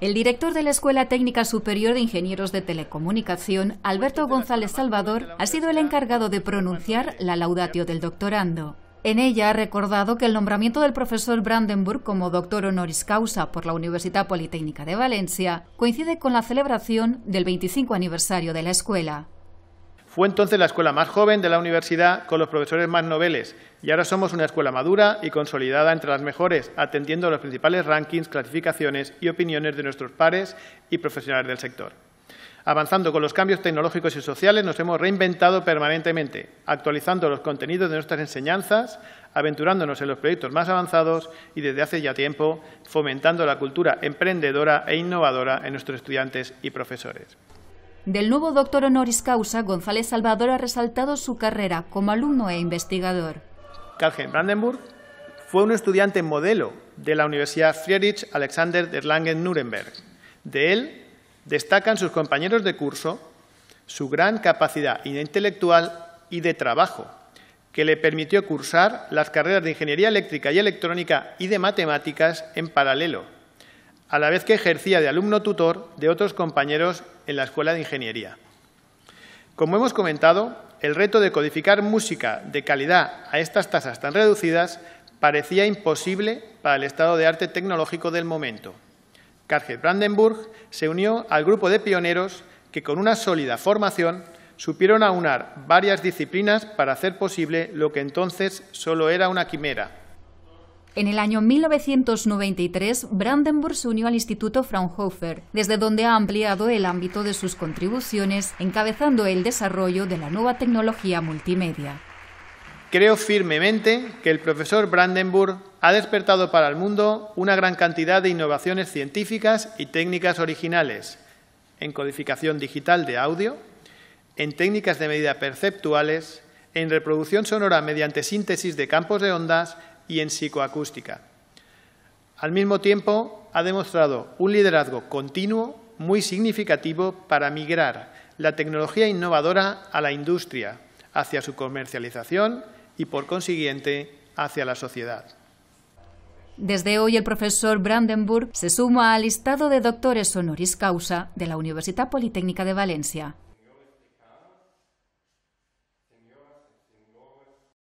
El director de la Escuela Técnica Superior de Ingenieros de Telecomunicación, Alberto González Salvador, ha sido el encargado de pronunciar la laudatio del doctorando. En ella ha recordado que el nombramiento del profesor Brandenburg como doctor honoris causa por la Universidad Politécnica de Valencia coincide con la celebración del 25 aniversario de la escuela. Fue entonces la escuela más joven de la universidad con los profesores más noveles y ahora somos una escuela madura y consolidada entre las mejores, atendiendo a los principales rankings, clasificaciones y opiniones de nuestros pares y profesionales del sector. Avanzando con los cambios tecnológicos y sociales, nos hemos reinventado permanentemente, actualizando los contenidos de nuestras enseñanzas, aventurándonos en los proyectos más avanzados y, desde hace ya tiempo, fomentando la cultura emprendedora e innovadora en nuestros estudiantes y profesores. Del nuevo doctor honoris causa, González Salvador ha resaltado su carrera como alumno e investigador. Karl Brandenburg fue un estudiante modelo de la Universidad Friedrich Alexander de Erlangen-Nuremberg. De él destacan sus compañeros de curso su gran capacidad intelectual y de trabajo, que le permitió cursar las carreras de Ingeniería Eléctrica y Electrónica y de Matemáticas en paralelo, a la vez que ejercía de alumno tutor de otros compañeros en la Escuela de Ingeniería. Como hemos comentado, el reto de codificar música de calidad a estas tasas tan reducidas parecía imposible para el estado de arte tecnológico del momento. Carge Brandenburg se unió al grupo de pioneros que con una sólida formación supieron aunar varias disciplinas para hacer posible lo que entonces solo era una quimera, en el año 1993, Brandenburg se unió al Instituto Fraunhofer, desde donde ha ampliado el ámbito de sus contribuciones, encabezando el desarrollo de la nueva tecnología multimedia. Creo firmemente que el profesor Brandenburg ha despertado para el mundo una gran cantidad de innovaciones científicas y técnicas originales en codificación digital de audio, en técnicas de medida perceptuales, en reproducción sonora mediante síntesis de campos de ondas y en psicoacústica. Al mismo tiempo, ha demostrado un liderazgo continuo muy significativo para migrar la tecnología innovadora a la industria, hacia su comercialización y, por consiguiente, hacia la sociedad. Desde hoy el profesor Brandenburg se suma al listado de doctores honoris causa de la Universidad Politécnica de Valencia.